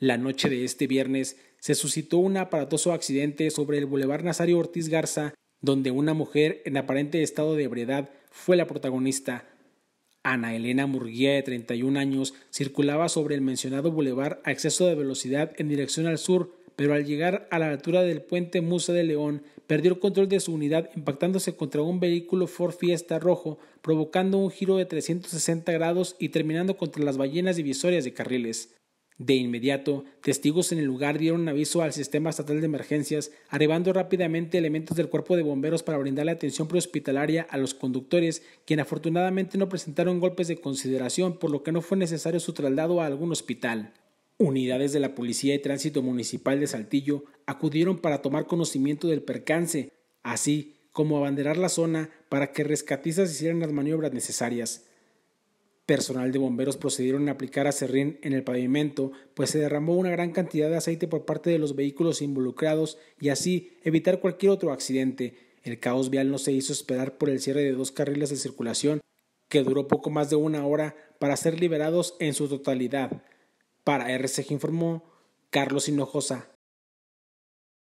La noche de este viernes se suscitó un aparatoso accidente sobre el Boulevard Nazario Ortiz Garza, donde una mujer en aparente estado de ebriedad fue la protagonista. Ana Elena Murguía, de 31 años, circulaba sobre el mencionado bulevar a exceso de velocidad en dirección al sur, pero al llegar a la altura del puente Musa de León, perdió el control de su unidad impactándose contra un vehículo Ford Fiesta rojo, provocando un giro de 360 grados y terminando contra las ballenas divisorias de carriles. De inmediato, testigos en el lugar dieron aviso al sistema estatal de emergencias, arribando rápidamente elementos del cuerpo de bomberos para brindar la atención prehospitalaria a los conductores, quienes afortunadamente no presentaron golpes de consideración, por lo que no fue necesario su traslado a algún hospital. Unidades de la Policía y Tránsito Municipal de Saltillo acudieron para tomar conocimiento del percance, así como abanderar la zona para que rescatistas hicieran las maniobras necesarias personal de bomberos procedieron a aplicar acerrín en el pavimento, pues se derramó una gran cantidad de aceite por parte de los vehículos involucrados y así evitar cualquier otro accidente. El caos vial no se hizo esperar por el cierre de dos carriles de circulación, que duró poco más de una hora para ser liberados en su totalidad. Para RCG informó Carlos Hinojosa.